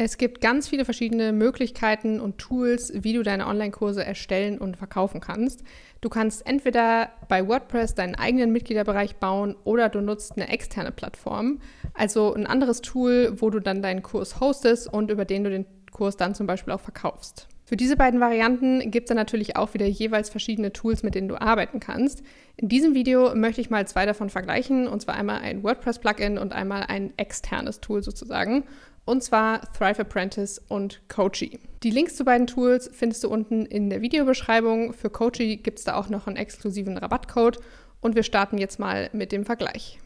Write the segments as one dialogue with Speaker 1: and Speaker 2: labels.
Speaker 1: Es gibt ganz viele verschiedene Möglichkeiten und Tools, wie du deine Online-Kurse erstellen und verkaufen kannst. Du kannst entweder bei WordPress deinen eigenen Mitgliederbereich bauen oder du nutzt eine externe Plattform, also ein anderes Tool, wo du dann deinen Kurs hostest und über den du den Kurs dann zum Beispiel auch verkaufst. Für diese beiden Varianten gibt es dann natürlich auch wieder jeweils verschiedene Tools, mit denen du arbeiten kannst. In diesem Video möchte ich mal zwei davon vergleichen, und zwar einmal ein WordPress-Plugin und einmal ein externes Tool sozusagen und zwar Thrive Apprentice und Coachy. Die Links zu beiden Tools findest du unten in der Videobeschreibung. Für Coachy gibt es da auch noch einen exklusiven Rabattcode und wir starten jetzt mal mit dem Vergleich.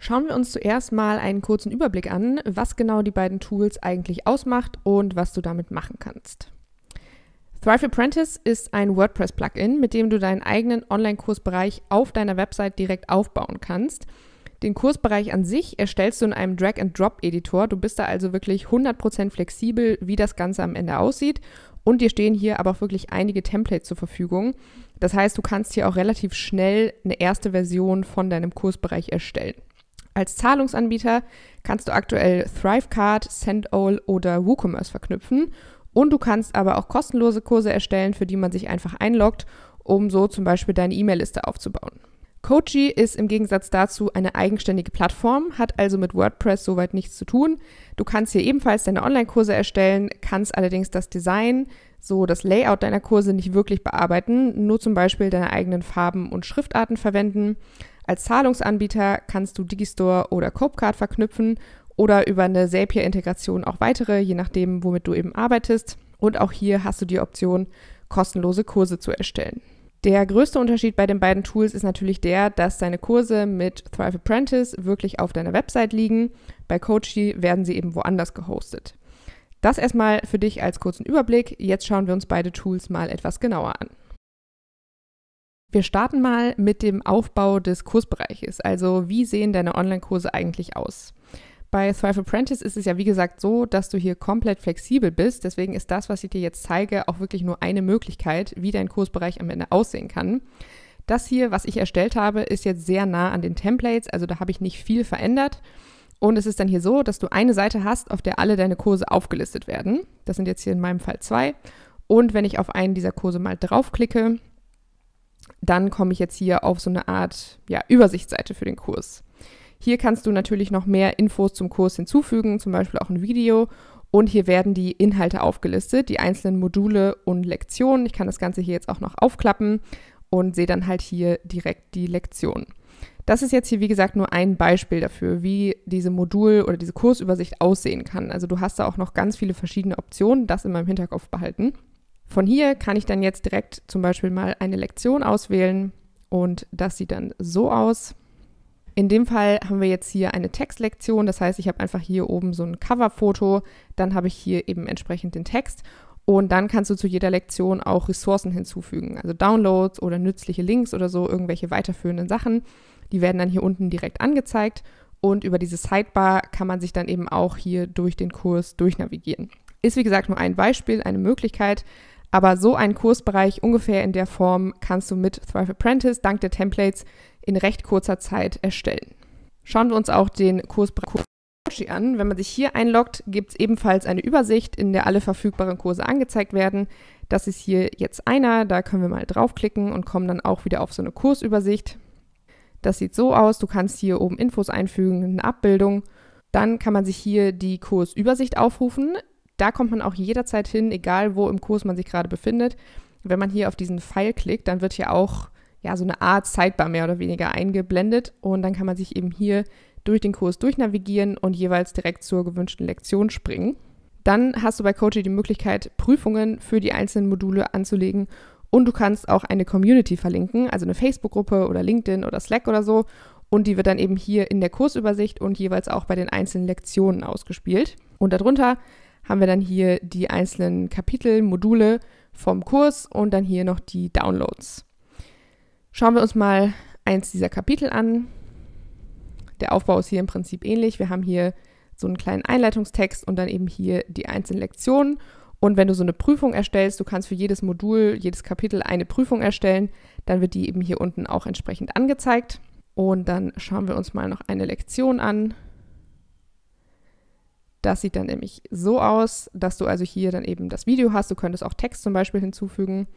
Speaker 1: Schauen wir uns zuerst mal einen kurzen Überblick an, was genau die beiden Tools eigentlich ausmacht und was du damit machen kannst. Thrive Apprentice ist ein WordPress-Plugin, mit dem du deinen eigenen Online-Kursbereich auf deiner Website direkt aufbauen kannst – den Kursbereich an sich erstellst du in einem Drag-and-Drop-Editor. Du bist da also wirklich 100% flexibel, wie das Ganze am Ende aussieht. Und dir stehen hier aber auch wirklich einige Templates zur Verfügung. Das heißt, du kannst hier auch relativ schnell eine erste Version von deinem Kursbereich erstellen. Als Zahlungsanbieter kannst du aktuell Thrivecard, Sendall oder WooCommerce verknüpfen. Und du kannst aber auch kostenlose Kurse erstellen, für die man sich einfach einloggt, um so zum Beispiel deine E-Mail-Liste aufzubauen. Coachy ist im Gegensatz dazu eine eigenständige Plattform, hat also mit WordPress soweit nichts zu tun. Du kannst hier ebenfalls deine Online-Kurse erstellen, kannst allerdings das Design, so das Layout deiner Kurse nicht wirklich bearbeiten, nur zum Beispiel deine eigenen Farben und Schriftarten verwenden. Als Zahlungsanbieter kannst du Digistore oder Copecard verknüpfen oder über eine Zapier-Integration auch weitere, je nachdem, womit du eben arbeitest. Und auch hier hast du die Option, kostenlose Kurse zu erstellen. Der größte Unterschied bei den beiden Tools ist natürlich der, dass deine Kurse mit Thrive Apprentice wirklich auf deiner Website liegen. Bei Coachy werden sie eben woanders gehostet. Das erstmal für dich als kurzen Überblick. Jetzt schauen wir uns beide Tools mal etwas genauer an. Wir starten mal mit dem Aufbau des Kursbereiches. Also wie sehen deine Online-Kurse eigentlich aus? Bei Thrive Apprentice ist es ja wie gesagt so, dass du hier komplett flexibel bist. Deswegen ist das, was ich dir jetzt zeige, auch wirklich nur eine Möglichkeit, wie dein Kursbereich am Ende aussehen kann. Das hier, was ich erstellt habe, ist jetzt sehr nah an den Templates, also da habe ich nicht viel verändert. Und es ist dann hier so, dass du eine Seite hast, auf der alle deine Kurse aufgelistet werden. Das sind jetzt hier in meinem Fall zwei. Und wenn ich auf einen dieser Kurse mal draufklicke, dann komme ich jetzt hier auf so eine Art ja, Übersichtsseite für den Kurs. Hier kannst du natürlich noch mehr Infos zum Kurs hinzufügen, zum Beispiel auch ein Video. Und hier werden die Inhalte aufgelistet, die einzelnen Module und Lektionen. Ich kann das Ganze hier jetzt auch noch aufklappen und sehe dann halt hier direkt die Lektion. Das ist jetzt hier, wie gesagt, nur ein Beispiel dafür, wie diese Modul- oder diese Kursübersicht aussehen kann. Also du hast da auch noch ganz viele verschiedene Optionen, das in meinem Hinterkopf behalten. Von hier kann ich dann jetzt direkt zum Beispiel mal eine Lektion auswählen und das sieht dann so aus. In dem Fall haben wir jetzt hier eine Textlektion, das heißt, ich habe einfach hier oben so ein Coverfoto, dann habe ich hier eben entsprechend den Text und dann kannst du zu jeder Lektion auch Ressourcen hinzufügen, also Downloads oder nützliche Links oder so, irgendwelche weiterführenden Sachen. Die werden dann hier unten direkt angezeigt und über diese Sidebar kann man sich dann eben auch hier durch den Kurs durchnavigieren. Ist wie gesagt nur ein Beispiel, eine Möglichkeit, aber so einen Kursbereich ungefähr in der Form kannst du mit Thrive Apprentice dank der Templates in recht kurzer Zeit erstellen. Schauen wir uns auch den Kurs Coaching an. Wenn man sich hier einloggt, gibt es ebenfalls eine Übersicht, in der alle verfügbaren Kurse angezeigt werden. Das ist hier jetzt einer, da können wir mal draufklicken und kommen dann auch wieder auf so eine Kursübersicht. Das sieht so aus, du kannst hier oben Infos einfügen, eine Abbildung. Dann kann man sich hier die Kursübersicht aufrufen. Da kommt man auch jederzeit hin, egal wo im Kurs man sich gerade befindet. Wenn man hier auf diesen Pfeil klickt, dann wird hier auch ja, so eine Art Sidebar mehr oder weniger eingeblendet. Und dann kann man sich eben hier durch den Kurs durchnavigieren und jeweils direkt zur gewünschten Lektion springen. Dann hast du bei Coachy die Möglichkeit, Prüfungen für die einzelnen Module anzulegen und du kannst auch eine Community verlinken, also eine Facebook-Gruppe oder LinkedIn oder Slack oder so. Und die wird dann eben hier in der Kursübersicht und jeweils auch bei den einzelnen Lektionen ausgespielt. Und darunter haben wir dann hier die einzelnen Kapitel, Module vom Kurs und dann hier noch die Downloads. Schauen wir uns mal eins dieser Kapitel an. Der Aufbau ist hier im Prinzip ähnlich. Wir haben hier so einen kleinen Einleitungstext und dann eben hier die einzelnen Lektionen. Und wenn du so eine Prüfung erstellst, du kannst für jedes Modul, jedes Kapitel eine Prüfung erstellen, dann wird die eben hier unten auch entsprechend angezeigt. Und dann schauen wir uns mal noch eine Lektion an. Das sieht dann nämlich so aus, dass du also hier dann eben das Video hast. Du könntest auch Text zum Beispiel hinzufügen.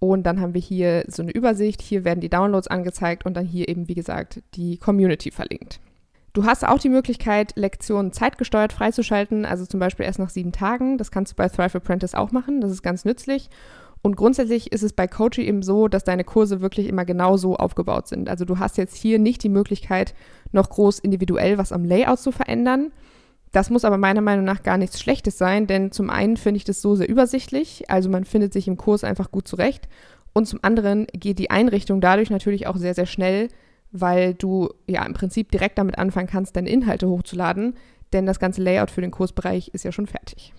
Speaker 1: Und dann haben wir hier so eine Übersicht. Hier werden die Downloads angezeigt und dann hier eben, wie gesagt, die Community verlinkt. Du hast auch die Möglichkeit, Lektionen zeitgesteuert freizuschalten, also zum Beispiel erst nach sieben Tagen. Das kannst du bei Thrive Apprentice auch machen. Das ist ganz nützlich. Und grundsätzlich ist es bei Coachy eben so, dass deine Kurse wirklich immer genau so aufgebaut sind. Also du hast jetzt hier nicht die Möglichkeit, noch groß individuell was am Layout zu verändern. Das muss aber meiner Meinung nach gar nichts Schlechtes sein, denn zum einen finde ich das so sehr übersichtlich, also man findet sich im Kurs einfach gut zurecht und zum anderen geht die Einrichtung dadurch natürlich auch sehr, sehr schnell, weil du ja im Prinzip direkt damit anfangen kannst, deine Inhalte hochzuladen, denn das ganze Layout für den Kursbereich ist ja schon fertig.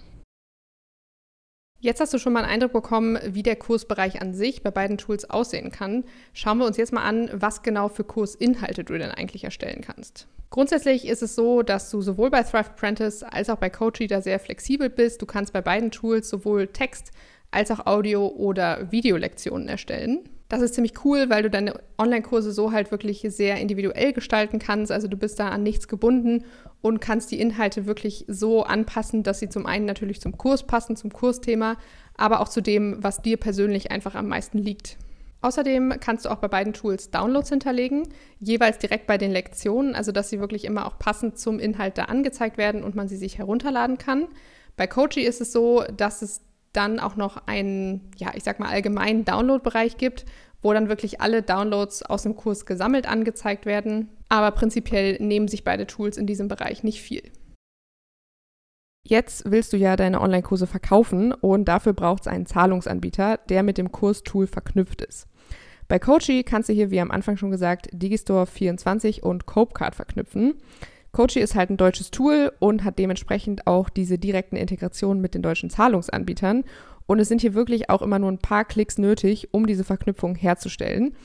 Speaker 1: Jetzt hast du schon mal einen Eindruck bekommen, wie der Kursbereich an sich bei beiden Tools aussehen kann. Schauen wir uns jetzt mal an, was genau für Kursinhalte du denn eigentlich erstellen kannst. Grundsätzlich ist es so, dass du sowohl bei Thrive Apprentice als auch bei Coachy da sehr flexibel bist. Du kannst bei beiden Tools sowohl Text als auch Audio- oder Videolektionen erstellen. Das ist ziemlich cool, weil du deine Online-Kurse so halt wirklich sehr individuell gestalten kannst. Also du bist da an nichts gebunden und kannst die Inhalte wirklich so anpassen, dass sie zum einen natürlich zum Kurs passen, zum Kursthema, aber auch zu dem, was dir persönlich einfach am meisten liegt. Außerdem kannst du auch bei beiden Tools Downloads hinterlegen, jeweils direkt bei den Lektionen, also dass sie wirklich immer auch passend zum Inhalt da angezeigt werden und man sie sich herunterladen kann. Bei Coachy ist es so, dass es dann auch noch einen, ja, ich sag mal, allgemeinen Download-Bereich gibt, wo dann wirklich alle Downloads aus dem Kurs gesammelt angezeigt werden. Aber prinzipiell nehmen sich beide Tools in diesem Bereich nicht viel. Jetzt willst du ja deine Online-Kurse verkaufen und dafür braucht es einen Zahlungsanbieter, der mit dem Kurstool verknüpft ist. Bei Coachy kannst du hier, wie am Anfang schon gesagt, Digistore 24 und Copecard verknüpfen. Coachy ist halt ein deutsches Tool und hat dementsprechend auch diese direkten Integrationen mit den deutschen Zahlungsanbietern. Und es sind hier wirklich auch immer nur ein paar Klicks nötig, um diese Verknüpfung herzustellen.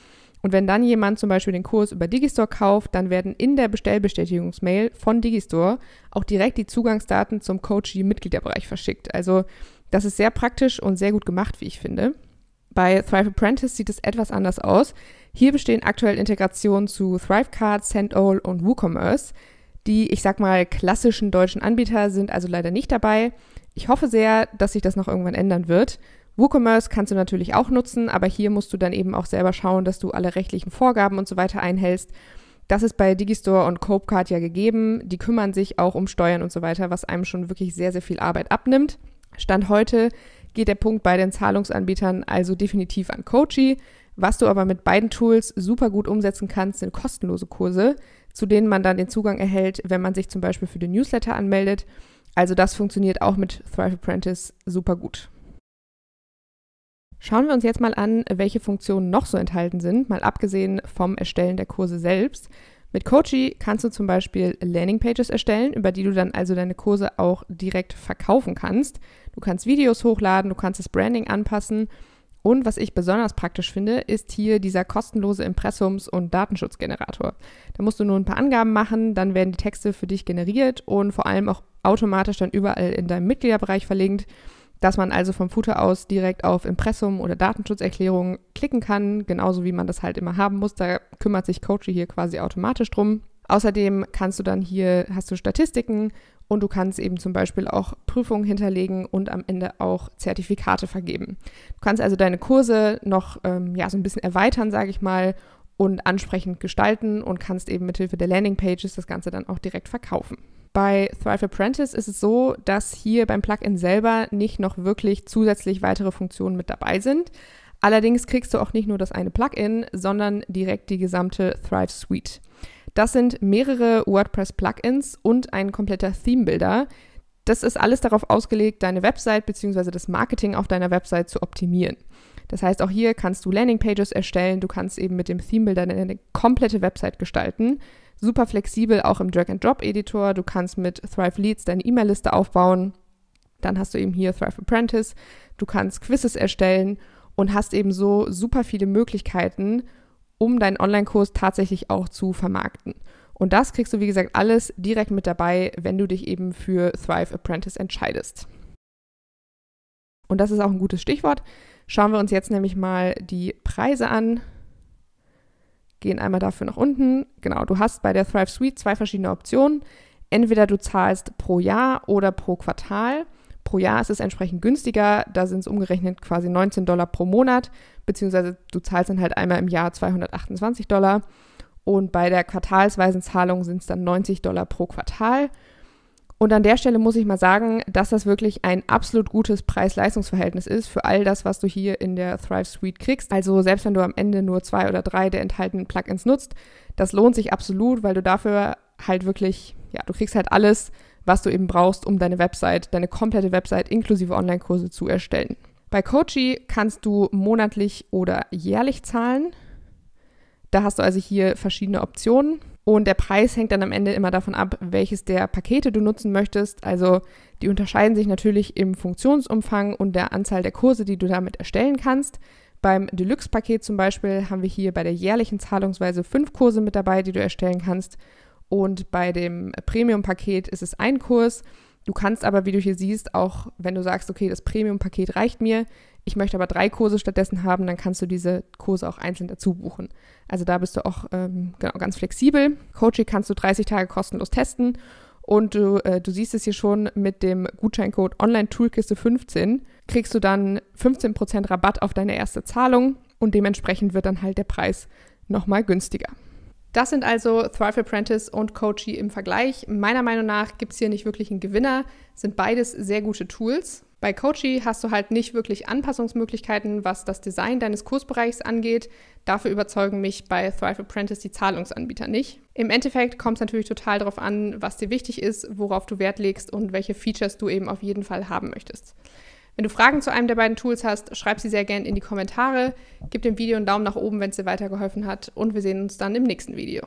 Speaker 1: Und wenn dann jemand zum Beispiel den Kurs über Digistore kauft, dann werden in der Bestellbestätigungsmail von Digistore auch direkt die Zugangsdaten zum Coachy-Mitgliederbereich verschickt. Also das ist sehr praktisch und sehr gut gemacht, wie ich finde. Bei Thrive Apprentice sieht es etwas anders aus. Hier bestehen aktuell Integrationen zu Thrivecard, Sendall und WooCommerce. Die, ich sag mal, klassischen deutschen Anbieter sind also leider nicht dabei. Ich hoffe sehr, dass sich das noch irgendwann ändern wird. WooCommerce kannst du natürlich auch nutzen, aber hier musst du dann eben auch selber schauen, dass du alle rechtlichen Vorgaben und so weiter einhältst. Das ist bei Digistore und Copecard ja gegeben. Die kümmern sich auch um Steuern und so weiter, was einem schon wirklich sehr, sehr viel Arbeit abnimmt. Stand heute geht der Punkt bei den Zahlungsanbietern also definitiv an Coachy. Was du aber mit beiden Tools super gut umsetzen kannst, sind kostenlose Kurse, zu denen man dann den Zugang erhält, wenn man sich zum Beispiel für den Newsletter anmeldet. Also das funktioniert auch mit Thrive Apprentice super gut. Schauen wir uns jetzt mal an, welche Funktionen noch so enthalten sind, mal abgesehen vom Erstellen der Kurse selbst. Mit Coachy kannst du zum Beispiel Landingpages erstellen, über die du dann also deine Kurse auch direkt verkaufen kannst. Du kannst Videos hochladen, du kannst das Branding anpassen und was ich besonders praktisch finde, ist hier dieser kostenlose Impressums- und Datenschutzgenerator. Da musst du nur ein paar Angaben machen, dann werden die Texte für dich generiert und vor allem auch automatisch dann überall in deinem Mitgliederbereich verlinkt, dass man also vom Footer aus direkt auf Impressum oder Datenschutzerklärung klicken kann, genauso wie man das halt immer haben muss. Da kümmert sich Coachy hier quasi automatisch drum. Außerdem kannst du dann hier, hast du Statistiken und du kannst eben zum Beispiel auch Prüfungen hinterlegen und am Ende auch Zertifikate vergeben. Du kannst also deine Kurse noch ähm, ja, so ein bisschen erweitern, sage ich mal, und ansprechend gestalten und kannst eben mithilfe der Landingpages das Ganze dann auch direkt verkaufen. Bei Thrive Apprentice ist es so, dass hier beim Plugin selber nicht noch wirklich zusätzlich weitere Funktionen mit dabei sind. Allerdings kriegst du auch nicht nur das eine Plugin, sondern direkt die gesamte Thrive Suite. Das sind mehrere WordPress-Plugins und ein kompletter Theme-Builder. Das ist alles darauf ausgelegt, deine Website bzw. das Marketing auf deiner Website zu optimieren. Das heißt, auch hier kannst du Landingpages erstellen, du kannst eben mit dem Theme Builder deine komplette Website gestalten. Super flexibel auch im Drag-and-Drop-Editor, du kannst mit Thrive Leads deine E-Mail-Liste aufbauen. Dann hast du eben hier Thrive Apprentice, du kannst Quizzes erstellen und hast eben so super viele Möglichkeiten, um deinen Online-Kurs tatsächlich auch zu vermarkten. Und das kriegst du, wie gesagt, alles direkt mit dabei, wenn du dich eben für Thrive Apprentice entscheidest. Und das ist auch ein gutes Stichwort. Schauen wir uns jetzt nämlich mal die Preise an. Gehen einmal dafür nach unten. Genau, du hast bei der Thrive Suite zwei verschiedene Optionen. Entweder du zahlst pro Jahr oder pro Quartal. Pro Jahr ist es entsprechend günstiger, da sind es umgerechnet quasi 19 Dollar pro Monat, beziehungsweise du zahlst dann halt einmal im Jahr 228 Dollar und bei der quartalsweisen Zahlung sind es dann 90 Dollar pro Quartal. Und an der Stelle muss ich mal sagen, dass das wirklich ein absolut gutes Preis-Leistungs-Verhältnis ist für all das, was du hier in der Thrive Suite kriegst. Also selbst wenn du am Ende nur zwei oder drei der enthaltenen Plugins nutzt, das lohnt sich absolut, weil du dafür halt wirklich, ja, du kriegst halt alles, was du eben brauchst, um deine Website, deine komplette Website inklusive Online-Kurse zu erstellen. Bei Coachy kannst du monatlich oder jährlich zahlen. Da hast du also hier verschiedene Optionen. Und der Preis hängt dann am Ende immer davon ab, welches der Pakete du nutzen möchtest. Also die unterscheiden sich natürlich im Funktionsumfang und der Anzahl der Kurse, die du damit erstellen kannst. Beim Deluxe-Paket zum Beispiel haben wir hier bei der jährlichen Zahlungsweise fünf Kurse mit dabei, die du erstellen kannst. Und bei dem Premium-Paket ist es ein Kurs. Du kannst aber, wie du hier siehst, auch wenn du sagst, okay, das Premium-Paket reicht mir, ich möchte aber drei Kurse stattdessen haben, dann kannst du diese Kurse auch einzeln dazu buchen. Also da bist du auch ähm, genau, ganz flexibel. Coaching kannst du 30 Tage kostenlos testen und du, äh, du siehst es hier schon mit dem Gutscheincode Online-Toolkiste15 kriegst du dann 15% Rabatt auf deine erste Zahlung und dementsprechend wird dann halt der Preis nochmal günstiger. Das sind also Thrive Apprentice und Coachy im Vergleich. Meiner Meinung nach gibt es hier nicht wirklich einen Gewinner, sind beides sehr gute Tools. Bei Coachy hast du halt nicht wirklich Anpassungsmöglichkeiten, was das Design deines Kursbereichs angeht. Dafür überzeugen mich bei Thrive Apprentice die Zahlungsanbieter nicht. Im Endeffekt kommt es natürlich total darauf an, was dir wichtig ist, worauf du Wert legst und welche Features du eben auf jeden Fall haben möchtest. Wenn du Fragen zu einem der beiden Tools hast, schreib sie sehr gerne in die Kommentare. Gib dem Video einen Daumen nach oben, wenn es dir weitergeholfen hat. Und wir sehen uns dann im nächsten Video.